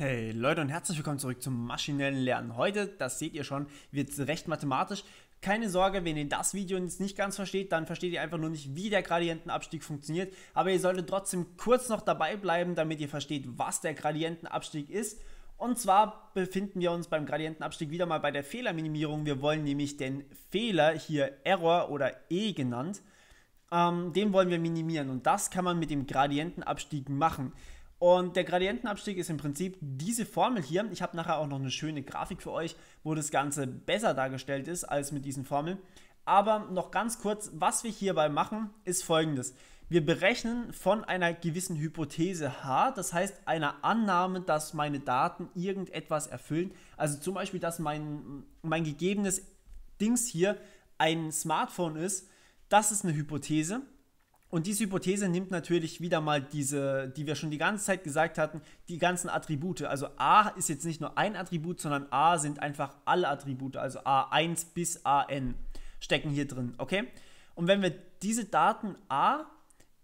Hey Leute und herzlich willkommen zurück zum maschinellen Lernen. Heute, das seht ihr schon, wird recht mathematisch. Keine Sorge, wenn ihr das Video jetzt nicht ganz versteht, dann versteht ihr einfach nur nicht, wie der Gradientenabstieg funktioniert. Aber ihr solltet trotzdem kurz noch dabei bleiben, damit ihr versteht, was der Gradientenabstieg ist. Und zwar befinden wir uns beim Gradientenabstieg wieder mal bei der Fehlerminimierung. Wir wollen nämlich den Fehler, hier Error oder E genannt, ähm, den wollen wir minimieren. Und das kann man mit dem Gradientenabstieg machen. Und der Gradientenabstieg ist im Prinzip diese Formel hier. Ich habe nachher auch noch eine schöne Grafik für euch, wo das Ganze besser dargestellt ist als mit diesen Formeln. Aber noch ganz kurz, was wir hierbei machen, ist folgendes. Wir berechnen von einer gewissen Hypothese H, das heißt einer Annahme, dass meine Daten irgendetwas erfüllen. Also zum Beispiel, dass mein, mein gegebenes Dings hier ein Smartphone ist. Das ist eine Hypothese. Und diese Hypothese nimmt natürlich wieder mal diese, die wir schon die ganze Zeit gesagt hatten, die ganzen Attribute. Also A ist jetzt nicht nur ein Attribut, sondern A sind einfach alle Attribute. Also A1 bis AN stecken hier drin, okay? Und wenn wir diese Daten A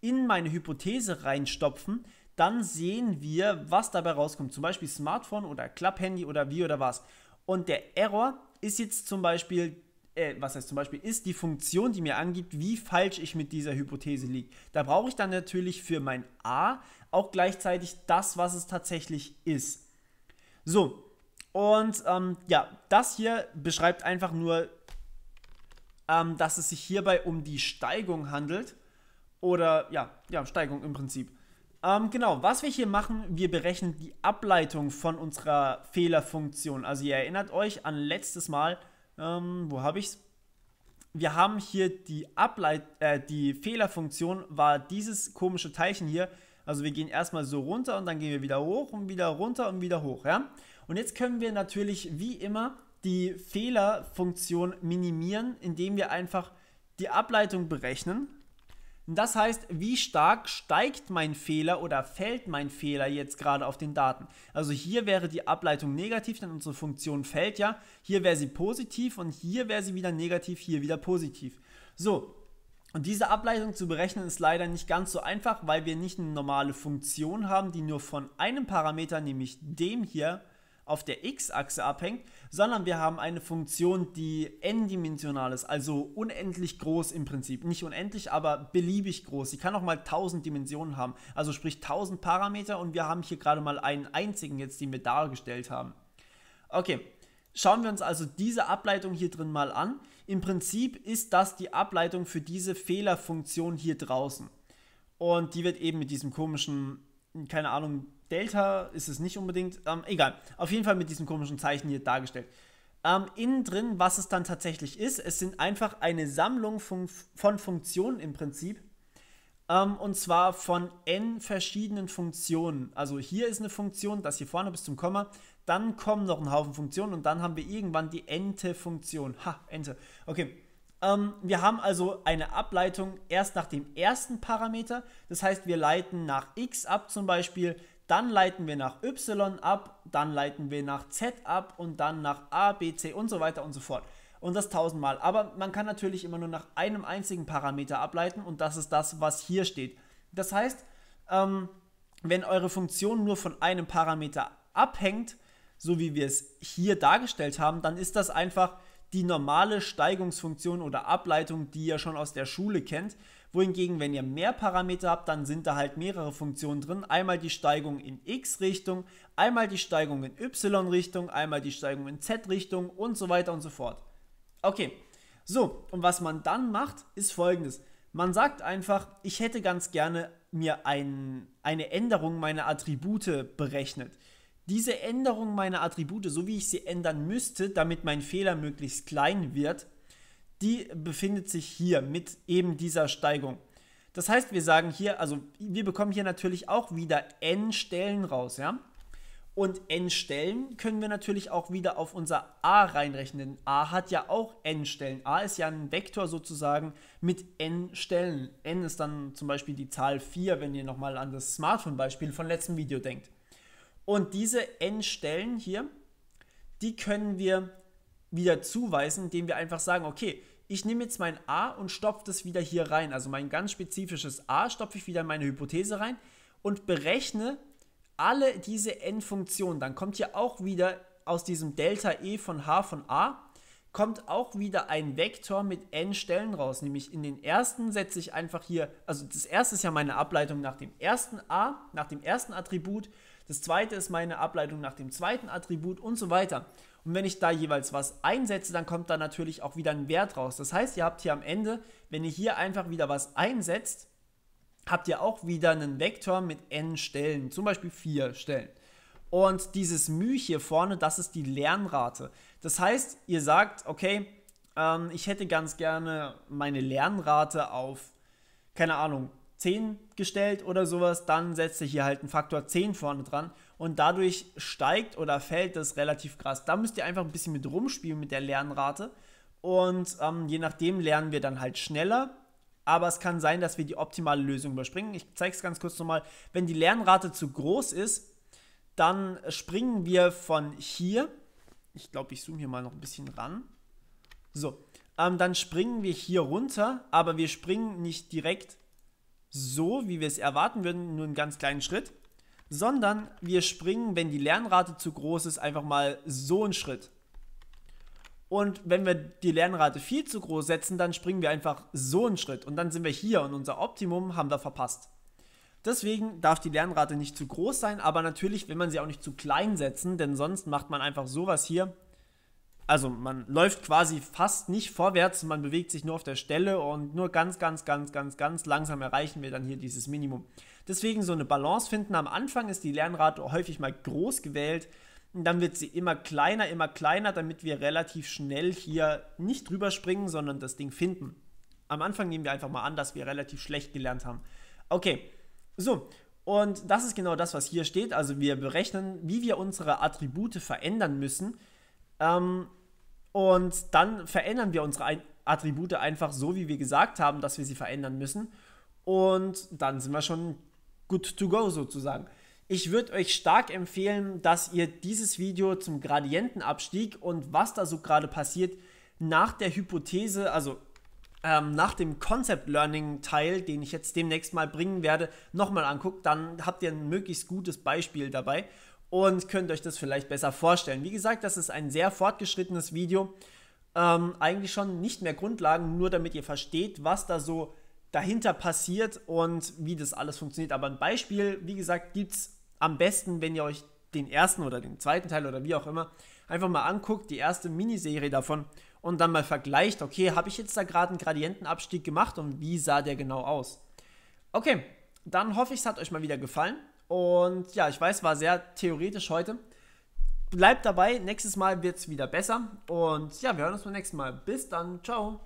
in meine Hypothese reinstopfen, dann sehen wir, was dabei rauskommt. Zum Beispiel Smartphone oder Club-Handy oder wie oder was. Und der Error ist jetzt zum Beispiel äh, was heißt zum Beispiel, ist die Funktion, die mir angibt, wie falsch ich mit dieser Hypothese liege. Da brauche ich dann natürlich für mein a auch gleichzeitig das, was es tatsächlich ist. So, und ähm, ja, das hier beschreibt einfach nur, ähm, dass es sich hierbei um die Steigung handelt. Oder ja, ja, Steigung im Prinzip. Ähm, genau, was wir hier machen, wir berechnen die Ableitung von unserer Fehlerfunktion. Also ihr erinnert euch an letztes Mal, ähm, wo habe ich es? Wir haben hier die Ableit äh, die Fehlerfunktion war dieses komische Teilchen hier. Also wir gehen erstmal so runter und dann gehen wir wieder hoch und wieder runter und wieder hoch, ja? Und jetzt können wir natürlich wie immer die Fehlerfunktion minimieren, indem wir einfach die Ableitung berechnen das heißt, wie stark steigt mein Fehler oder fällt mein Fehler jetzt gerade auf den Daten? Also hier wäre die Ableitung negativ, denn unsere Funktion fällt ja. Hier wäre sie positiv und hier wäre sie wieder negativ, hier wieder positiv. So, und diese Ableitung zu berechnen ist leider nicht ganz so einfach, weil wir nicht eine normale Funktion haben, die nur von einem Parameter, nämlich dem hier, auf der x-Achse abhängt, sondern wir haben eine Funktion, die n-dimensional ist, also unendlich groß im Prinzip. Nicht unendlich, aber beliebig groß. Sie kann auch mal 1000 Dimensionen haben, also sprich 1000 Parameter und wir haben hier gerade mal einen einzigen jetzt, den wir dargestellt haben. Okay, schauen wir uns also diese Ableitung hier drin mal an. Im Prinzip ist das die Ableitung für diese Fehlerfunktion hier draußen. Und die wird eben mit diesem komischen, keine Ahnung, Delta ist es nicht unbedingt. Ähm, egal. Auf jeden Fall mit diesem komischen Zeichen hier dargestellt. Ähm, innen drin, was es dann tatsächlich ist, es sind einfach eine Sammlung von, von Funktionen im Prinzip. Ähm, und zwar von n verschiedenen Funktionen. Also hier ist eine Funktion, das hier vorne bis zum Komma. Dann kommen noch ein Haufen Funktionen und dann haben wir irgendwann die ente Funktion. Ha, Ente. Okay. Ähm, wir haben also eine Ableitung erst nach dem ersten Parameter. Das heißt, wir leiten nach x ab zum Beispiel dann leiten wir nach Y ab, dann leiten wir nach Z ab und dann nach A, B, C und so weiter und so fort. Und das tausendmal. Aber man kann natürlich immer nur nach einem einzigen Parameter ableiten und das ist das, was hier steht. Das heißt, ähm, wenn eure Funktion nur von einem Parameter abhängt, so wie wir es hier dargestellt haben, dann ist das einfach die normale Steigungsfunktion oder Ableitung, die ihr schon aus der Schule kennt. Wohingegen, wenn ihr mehr Parameter habt, dann sind da halt mehrere Funktionen drin. Einmal die Steigung in x-Richtung, einmal die Steigung in y-Richtung, einmal die Steigung in z-Richtung und so weiter und so fort. Okay, so, und was man dann macht, ist folgendes. Man sagt einfach, ich hätte ganz gerne mir ein, eine Änderung meiner Attribute berechnet. Diese Änderung meiner Attribute, so wie ich sie ändern müsste, damit mein Fehler möglichst klein wird, die befindet sich hier mit eben dieser Steigung. Das heißt, wir sagen hier, also wir bekommen hier natürlich auch wieder n Stellen raus, ja? Und n Stellen können wir natürlich auch wieder auf unser a reinrechnen. a hat ja auch n Stellen. a ist ja ein Vektor sozusagen mit n Stellen. n ist dann zum Beispiel die Zahl 4, wenn ihr nochmal an das Smartphone-Beispiel von letztem Video denkt. Und diese n-Stellen hier, die können wir wieder zuweisen, indem wir einfach sagen, okay, ich nehme jetzt mein a und stopfe das wieder hier rein. Also mein ganz spezifisches a stopfe ich wieder in meine Hypothese rein und berechne alle diese n-Funktionen. Dann kommt hier auch wieder aus diesem Delta e von h von a, kommt auch wieder ein Vektor mit n Stellen raus. Nämlich in den ersten setze ich einfach hier, also das erste ist ja meine Ableitung nach dem ersten a, nach dem ersten Attribut das zweite ist meine Ableitung nach dem zweiten Attribut und so weiter. Und wenn ich da jeweils was einsetze, dann kommt da natürlich auch wieder ein Wert raus. Das heißt, ihr habt hier am Ende, wenn ihr hier einfach wieder was einsetzt, habt ihr auch wieder einen Vektor mit n Stellen, zum Beispiel 4 Stellen. Und dieses μ hier vorne, das ist die Lernrate. Das heißt, ihr sagt, okay, ähm, ich hätte ganz gerne meine Lernrate auf, keine Ahnung, 10 gestellt oder sowas, dann setzt ihr hier halt einen Faktor 10 vorne dran und dadurch steigt oder fällt das relativ krass. Da müsst ihr einfach ein bisschen mit rumspielen mit der Lernrate und ähm, je nachdem lernen wir dann halt schneller. Aber es kann sein, dass wir die optimale Lösung überspringen. Ich zeige es ganz kurz nochmal. Wenn die Lernrate zu groß ist, dann springen wir von hier. Ich glaube, ich zoome hier mal noch ein bisschen ran. So, ähm, dann springen wir hier runter, aber wir springen nicht direkt so, wie wir es erwarten würden, nur einen ganz kleinen Schritt, sondern wir springen, wenn die Lernrate zu groß ist, einfach mal so einen Schritt. Und wenn wir die Lernrate viel zu groß setzen, dann springen wir einfach so einen Schritt und dann sind wir hier und unser Optimum haben wir verpasst. Deswegen darf die Lernrate nicht zu groß sein, aber natürlich will man sie auch nicht zu klein setzen, denn sonst macht man einfach sowas hier also man läuft quasi fast nicht vorwärts, man bewegt sich nur auf der Stelle und nur ganz, ganz, ganz, ganz, ganz langsam erreichen wir dann hier dieses Minimum. Deswegen so eine Balance finden. Am Anfang ist die Lernrate häufig mal groß gewählt und dann wird sie immer kleiner, immer kleiner, damit wir relativ schnell hier nicht drüber springen, sondern das Ding finden. Am Anfang nehmen wir einfach mal an, dass wir relativ schlecht gelernt haben. Okay, so, und das ist genau das, was hier steht. Also wir berechnen, wie wir unsere Attribute verändern müssen. Ähm, und dann verändern wir unsere Attribute einfach so, wie wir gesagt haben, dass wir sie verändern müssen. Und dann sind wir schon good to go sozusagen. Ich würde euch stark empfehlen, dass ihr dieses Video zum Gradientenabstieg und was da so gerade passiert, nach der Hypothese, also ähm, nach dem Concept Learning Teil, den ich jetzt demnächst mal bringen werde, nochmal anguckt. Dann habt ihr ein möglichst gutes Beispiel dabei und könnt euch das vielleicht besser vorstellen. Wie gesagt, das ist ein sehr fortgeschrittenes Video. Ähm, eigentlich schon nicht mehr Grundlagen, nur damit ihr versteht, was da so dahinter passiert und wie das alles funktioniert. Aber ein Beispiel, wie gesagt, gibt es am besten, wenn ihr euch den ersten oder den zweiten Teil oder wie auch immer einfach mal anguckt, die erste Miniserie davon und dann mal vergleicht, okay, habe ich jetzt da gerade einen Gradientenabstieg gemacht und wie sah der genau aus? Okay, dann hoffe ich, es hat euch mal wieder gefallen. Und ja, ich weiß, war sehr theoretisch heute. Bleibt dabei, nächstes Mal wird es wieder besser. Und ja, wir hören uns beim nächsten Mal. Bis dann, ciao.